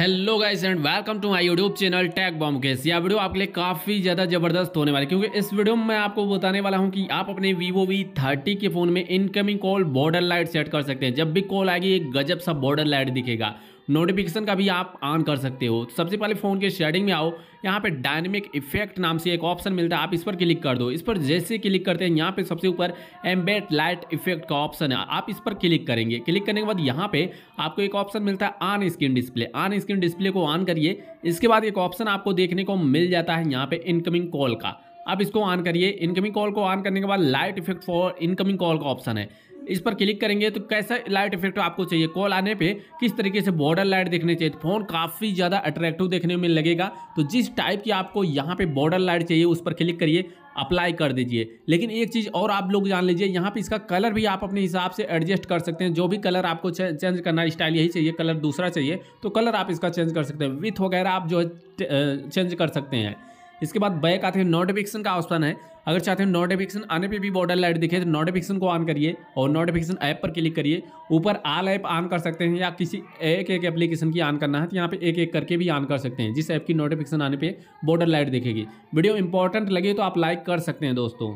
hello guys and welcome to my YouTube channel टैग बॉम केस यह वीडियो आपके लिए काफ़ी ज़्यादा ज़बरदस्त होने वाली क्योंकि इस वीडियो में मैं आपको बताने वाला हूं कि आप अपने वीवो वी थर्टी के फ़ोन में incoming call border light set कर सकते हैं जब भी कॉल आएगी एक गजब सा बॉर्डर लाइट दिखेगा नोटिफिकेशन का भी आप ऑन कर सकते हो तो सबसे पहले फ़ोन के शेडिंग में आओ यहाँ पे डायनेमिक इफेक्ट नाम से एक ऑप्शन मिलता है आप इस पर क्लिक कर दो इस पर जैसे क्लिक करते हैं यहाँ पे सबसे ऊपर एम्बेड लाइट इफेक्ट का ऑप्शन है आप इस पर क्लिक करेंगे क्लिक करने के बाद यहाँ पे आपको एक ऑप्शन मिलता है on screen display on screen display को ऑन करिए इसके बाद एक ऑप्शन आपको देखने को मिल जाता है यहाँ पर इनकमिंग कॉल का आप इसको ऑन करिए इनकमिंग कॉल को ऑन करने के बाद light effect for incoming call का ऑप्शन है इस पर क्लिक करेंगे तो कैसा लाइट इफेक्ट आपको चाहिए कॉल आने पर किस तरीके से बॉर्डर लाइट देखने चाहिए फ़ोन काफ़ी ज़्यादा अट्रैक्टिव देखने में लगेगा तो जिस टाइप की आपको यहाँ पर बॉर्डर लाइट चाहिए उस पर क्लिक करिए अप्लाई कर दीजिए लेकिन एक चीज़ और आप लोग जान लीजिए यहाँ पे इसका कलर भी आप अपने हिसाब से एडजस्ट कर सकते हैं जो भी कलर आपको चेंज करना स्टाइल यही चाहिए कलर दूसरा चाहिए तो कलर आप इसका चेंज कर सकते हैं विथ वगैरह आप जो है चेंज कर सकते हैं इसके बाद बैक आते हैं नोटिफिकेशन का ऑप्शन है अगर चाहते हैं नोटिफिकेशन आने पे भी बॉर्डर लाइट दिखे तो नोटिफिकेशन को ऑन करिए और नोटिफिकेशन ऐप पर क्लिक करिए ऊपर आल ऐप ऑन कर सकते हैं या किसी एक एक एप्लीकेशन की ऑन करना है तो यहाँ पे एक एक करके भी ऑन कर सकते हैं जिस ऐप की नोटिफिकेशन आने पे बॉर्डर लाइट दिखेगी वीडियो इंपॉर्टेंट लगे तो आप लाइक कर सकते हैं दोस्तों